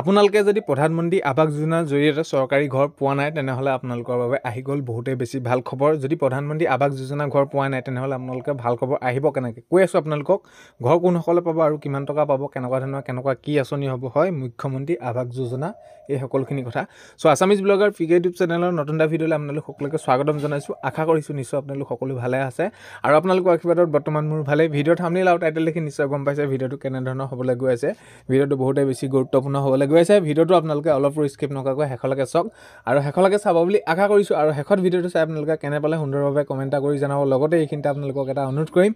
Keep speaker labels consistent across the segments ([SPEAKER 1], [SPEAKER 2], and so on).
[SPEAKER 1] আপোনালোকে যদি প্ৰধানমন্ত্ৰী আৱাস যোজনাৰ জৰিয়তে চৰকাৰী ঘৰ পোৱা নাই তেনেহ'লে আপোনালোকৰ বাবে আহি গ'ল বহুতেই বেছি ভাল খবৰ যদি প্ৰধানমন্ত্ৰী আৱাস যোজনা ঘৰ পোৱা নাই তেনেহ'লে আপোনালোকে ভাল খবৰ আহিব কেনেকৈ কৈ আছোঁ আপোনালোকক ঘৰ কোনসকলে পাব আৰু কিমান টকা পাব কেনেকুৱা ধৰণৰ কেনেকুৱা কি আঁচনি হ'ব হয় মুখ্যমন্ত্ৰী আৱাস যোজনা এই সকলোখিনি কথা চ' Assamese blogger P K YouTube চেনেলৰ নতুন এটা ভিডিঅ'লৈ আপোনালোক সকলোকে স্বাগতম জনাইছোঁ আশা কৰিছোঁ নিশ্চয় আপোনালোক সকলো ভালে আছে আৰু আপোনালোকৰ আশীৰ্বাদত বৰ্তমান মোৰ ভালেই ভিডিঅ'ত সামনিল আৰু টাইটেল দেখি নিশ্চয় গম পাইছে ভিডিঅ'টো কেনেধৰণৰ হ'বলৈ গৈ আছে ভিডিঅ'টো বহুতে বেছি গুৰুত্বপূৰ্ণ হ'বলৈ লাগুৱাইছে ভিডিঅ'টো আপোনালোকে অলপো স্কিপ নকৰাকৈ শেষলৈকে চাওক আৰু শেষলৈকে চাব বুলি আশা কৰিছোঁ আৰু শেষত ভিডিঅ'টো চাই আপোনালোকে কেনে পালে সুন্দৰভাৱে কমেণ্ট এটা কৰি জনাব লগতে এইখিনিতে আপোনালোকক এটা অনুৰোধ কৰিম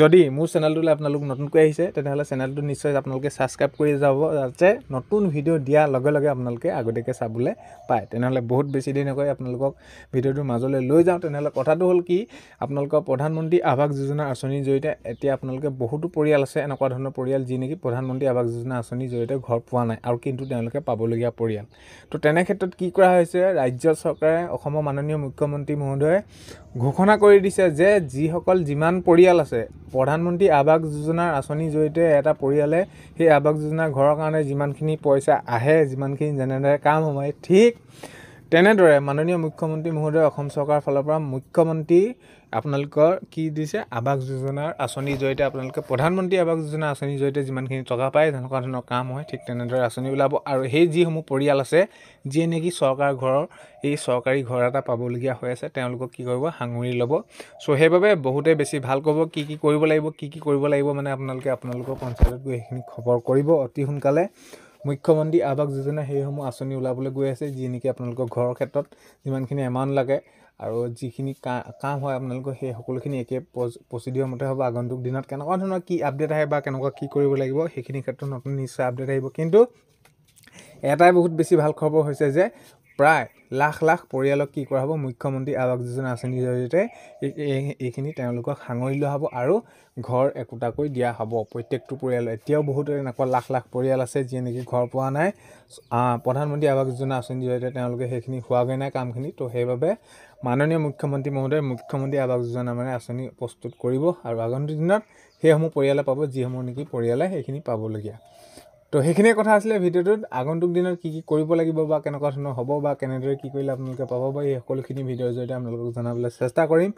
[SPEAKER 1] যদি মোৰ চেনেলটোলৈ আপোনালোক নতুনকৈ আহিছে তেনেহ'লে চেনেলটো নিশ্চয় আপোনালোকে ছাবস্ক্ৰাইব কৰি যাব যাতে নতুন ভিডিঅ' দিয়াৰ লগে লগে আপোনালোকে আগতীয়াকৈ চাবলৈ পায় তেনেহ'লে বহুত বেছি দেৰি নকৰি আপোনালোকক ভিডিঅ'টোৰ মাজলৈ লৈ যাওঁ তেনেহ'লে কথাটো হ'ল কি আপোনালোকৰ প্ৰধানমন্ত্ৰী আৱাস যোজনাৰ আঁচনিৰ জৰিয়তে এতিয়া আপোনালোকে বহুতো পৰিয়াল আছে এনেকুৱা ধৰণৰ পৰিয়াল যি নেকি প্ৰধানমন্ত্ৰী আৱাস যোজনা আঁচনিৰ জৰিয়তে ঘৰ পোৱা নাই আৰু কিন্তু তেওঁলোকে পাবলগীয়া পৰিয়াল তো তেনে ক্ষেত্ৰত কি কৰা হৈছে ৰাজ্য চৰকাৰে অসমৰ মাননীয় মুখ্যমন্ত্ৰী মহোদয়ে ঘোষণা কৰি দিছে যে যিসকল যিমান পৰিয়াল আছে প্ৰধানমন্ত্ৰী আৱাস যোজনাৰ আঁচনিৰ জৰিয়তে এটা পৰিয়ালে সেই আৱাস যোজনাৰ ঘৰৰ কাৰণে যিমানখিনি পইচা আহে যিমানখিনি যেনেদৰে কাম সময় ঠিক তেনেদৰে মাননীয় মুখ্যমন্ত্ৰী মহোদয় অসম চৰকাৰৰ ফালৰ পৰা মুখ্যমন্ত্ৰী আপোনালোকৰ কি দিছে আৱাস যোজনাৰ আঁচনিৰ জৰিয়তে আপোনালোকে প্ৰধানমন্ত্ৰী আৱাস যোজনা আঁচনিৰ জৰিয়তে যিমানখিনি টকা পায় তেনেকুৱা ধৰণৰ কাম হয় ঠিক তেনেদৰে আঁচনি ওলাব আৰু সেই যিসমূহ পৰিয়াল আছে যিয়ে নেকি চৰকাৰ ঘৰৰ এই চৰকাৰী ঘৰ এটা পাবলগীয়া হৈ আছে তেওঁলোকক কি কৰিব সাঙুৰি লব চ' সেইবাবে বহুতে বেছি ভাল কব কি কি কৰিব লাগিব কি কি কৰিব লাগিব মানে আপোনালোকে আপোনালোকৰ পঞ্চায়তত গৈ সেইখিনি খবৰ কৰিব অতি সোনকালে মুখ্যমন্ত্ৰী আৱাস যোজনা সেইসমূহ আঁচনি ওলাবলৈ গৈ আছে যি নেকি আপোনালোকৰ ঘৰৰ ক্ষেত্ৰত যিমানখিনি এমাউণ্ট লাগে আৰু যিখিনি কা কাম হয় আপোনালোকৰ সেই সকলোখিনি একে প্ৰচিডিঅ'ৰ মতে হ'ব আগন্তুক দিনত কেনেকুৱা ধৰণৰ কি আপডেট আহে বা কেনেকুৱা কি কৰিব লাগিব সেইখিনি ক্ষেত্ৰত নতুন নিশ্চয় আপডেট আহিব কিন্তু এটাই বহুত বেছি ভাল খবৰ হৈছে যে প্ৰায় লাখ লাখ পৰিয়ালক কি কৰা হ'ব মুখ্যমন্ত্ৰী আৱাস যোজনা আঁচনিৰ জৰিয়তে এইখিনি তেওঁলোকক সাঙুৰি লোৱা হ'ব আৰু ঘৰ একোটাকৈ দিয়া হ'ব প্ৰত্যেকটো পৰিয়াল এতিয়াও বহুত এনেকুৱা লাখ লাখ পৰিয়াল আছে যিয়ে নেকি ঘৰ পোৱা নাই প্ৰধানমন্ত্ৰী আৱাস যোজনা আঁচনিৰ জৰিয়তে তেওঁলোকে সেইখিনি হোৱাগৈ নাই কামখিনি তো সেইবাবে মাননীয় মুখ্যমন্ত্ৰী মহোদয় মুখ্যমন্ত্ৰী আৱাস যোজনা মানে আঁচনি প্ৰস্তুত কৰিব আৰু আগন্তুক দিনত সেইসমূহ পৰিয়ালে পাব যিসমূহ নেকি পৰিয়ালে সেইখিনি পাবলগীয়া তো সেইখিনিয়ে কথা আছিলে ভিডিঅ'টোত আগন্তুক দিনত কি কি কৰিব লাগিব বা কেনেকুৱা ধৰণৰ হ'ব বা কেনেদৰে কি কৰিলে আপোনালোকে পাব বা এই সকলোখিনি ভিডিঅ'ৰ জৰিয়তে আপোনালোকক জনাবলৈ চেষ্টা কৰিম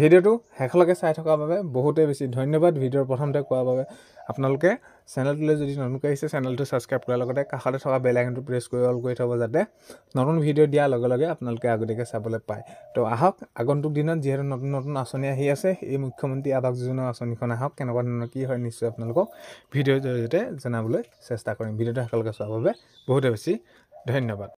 [SPEAKER 1] ভিডিঅ'টো শেষলৈকে চাই থকাৰ বাবে বহুতেই বেছি ধন্যবাদ ভিডিঅ'ৰ প্ৰথমতে কোৱাৰ বাবে আপোনালোকে চেনেলটোলৈ যদি নতুন আহিছে চেনেলটো ছাবস্ক্ৰাইব কৰাৰ লগতে কাষতে থকা বেল আইকনটো প্ৰেছ কৰি অল কৰি থ'ব যাতে নতুন ভিডিঅ' দিয়াৰ লগে লগে আপোনালোকে আগতীয়াকৈ চাবলৈ পায় তো আহক আগন্তুক দিনত যিহেতু নতুন নতুন আঁচনি আহি আছে এই মুখ্যমন্ত্ৰী আৱাস যোজনাৰ আঁচনিখন আহক কেনেকুৱা ধৰণৰ কি হয় নিশ্চয় আপোনালোকক ভিডিঅ'ৰ জৰিয়তে জনাবলৈ চেষ্টা কৰিম ভিডিঅ'টো সকলোকে চোৱাৰ বাবে বহুতে বেছি ধন্যবাদ